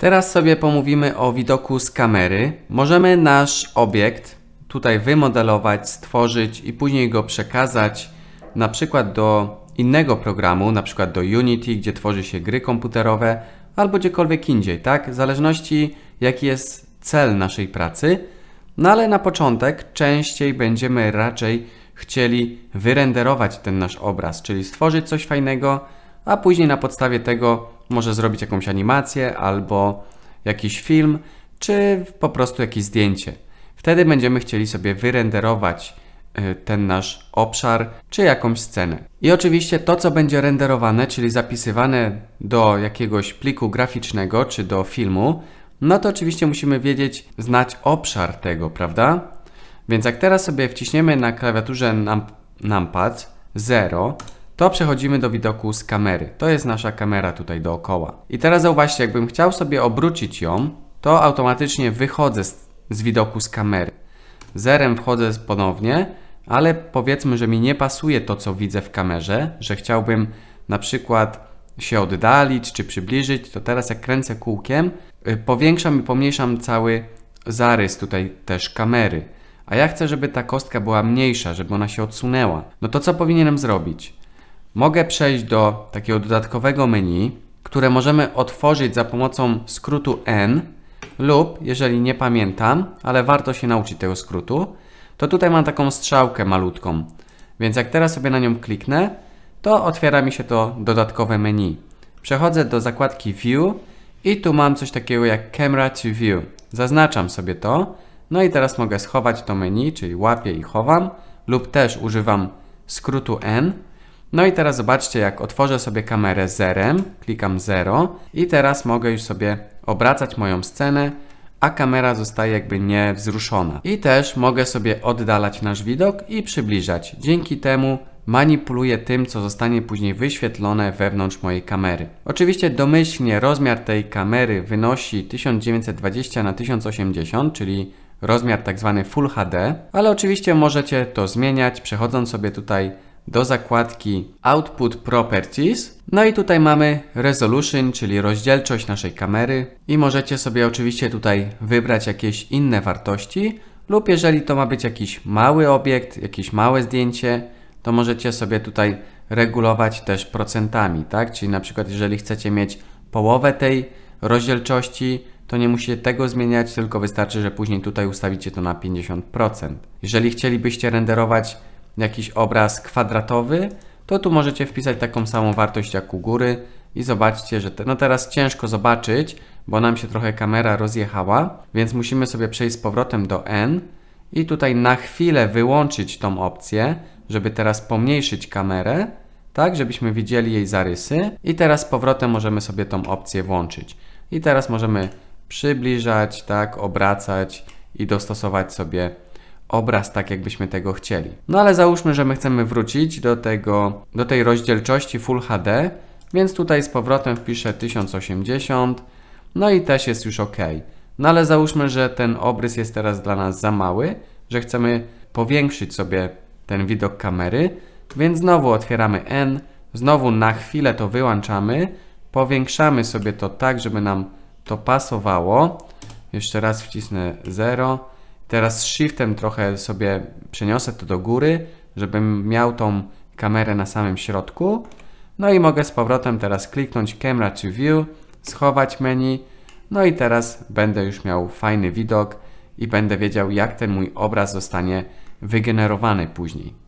Teraz sobie pomówimy o widoku z kamery. Możemy nasz obiekt tutaj wymodelować, stworzyć i później go przekazać na przykład do innego programu, na przykład do Unity, gdzie tworzy się gry komputerowe albo gdziekolwiek indziej, tak? W zależności jaki jest cel naszej pracy. No ale na początek częściej będziemy raczej chcieli wyrenderować ten nasz obraz, czyli stworzyć coś fajnego, a później na podstawie tego może zrobić jakąś animację albo jakiś film, czy po prostu jakieś zdjęcie. Wtedy będziemy chcieli sobie wyrenderować y, ten nasz obszar, czy jakąś scenę. I oczywiście to, co będzie renderowane, czyli zapisywane do jakiegoś pliku graficznego, czy do filmu, no to oczywiście musimy wiedzieć, znać obszar tego, prawda? Więc jak teraz sobie wciśniemy na klawiaturze num numpad 0, to przechodzimy do widoku z kamery. To jest nasza kamera tutaj dookoła. I teraz zauważcie, jakbym chciał sobie obrócić ją, to automatycznie wychodzę z, z widoku z kamery. Zerem wchodzę ponownie, ale powiedzmy, że mi nie pasuje to, co widzę w kamerze, że chciałbym na przykład się oddalić czy przybliżyć, to teraz jak kręcę kółkiem, y, powiększam i pomniejszam cały zarys tutaj też kamery. A ja chcę, żeby ta kostka była mniejsza, żeby ona się odsunęła. No to co powinienem zrobić? mogę przejść do takiego dodatkowego menu, które możemy otworzyć za pomocą skrótu N lub, jeżeli nie pamiętam, ale warto się nauczyć tego skrótu, to tutaj mam taką strzałkę malutką. Więc jak teraz sobie na nią kliknę, to otwiera mi się to dodatkowe menu. Przechodzę do zakładki View i tu mam coś takiego jak Camera to View. Zaznaczam sobie to, no i teraz mogę schować to menu, czyli łapię i chowam, lub też używam skrótu N no i teraz zobaczcie, jak otworzę sobie kamerę zerem, klikam 0 i teraz mogę już sobie obracać moją scenę, a kamera zostaje jakby niewzruszona. I też mogę sobie oddalać nasz widok i przybliżać. Dzięki temu manipuluję tym, co zostanie później wyświetlone wewnątrz mojej kamery. Oczywiście domyślnie rozmiar tej kamery wynosi 1920 na 1080, czyli rozmiar tak zwany Full HD, ale oczywiście możecie to zmieniać przechodząc sobie tutaj do zakładki Output Properties. No i tutaj mamy resolution, czyli rozdzielczość naszej kamery i możecie sobie oczywiście tutaj wybrać jakieś inne wartości lub jeżeli to ma być jakiś mały obiekt, jakieś małe zdjęcie, to możecie sobie tutaj regulować też procentami, tak? Czyli na przykład jeżeli chcecie mieć połowę tej rozdzielczości, to nie musicie tego zmieniać, tylko wystarczy, że później tutaj ustawicie to na 50%. Jeżeli chcielibyście renderować jakiś obraz kwadratowy, to tu możecie wpisać taką samą wartość jak u góry i zobaczcie, że te, no teraz ciężko zobaczyć, bo nam się trochę kamera rozjechała, więc musimy sobie przejść z powrotem do N i tutaj na chwilę wyłączyć tą opcję, żeby teraz pomniejszyć kamerę, tak żebyśmy widzieli jej zarysy i teraz z powrotem możemy sobie tą opcję włączyć. I teraz możemy przybliżać, tak, obracać i dostosować sobie obraz tak, jakbyśmy tego chcieli. No ale załóżmy, że my chcemy wrócić do, tego, do tej rozdzielczości Full HD, więc tutaj z powrotem wpiszę 1080, no i też jest już ok. No ale załóżmy, że ten obrys jest teraz dla nas za mały, że chcemy powiększyć sobie ten widok kamery, więc znowu otwieramy N, znowu na chwilę to wyłączamy, powiększamy sobie to tak, żeby nam to pasowało. Jeszcze raz wcisnę 0 Teraz shiftem trochę sobie przeniosę to do góry, żebym miał tą kamerę na samym środku. No i mogę z powrotem teraz kliknąć Camera to View, schować menu. No i teraz będę już miał fajny widok i będę wiedział jak ten mój obraz zostanie wygenerowany później.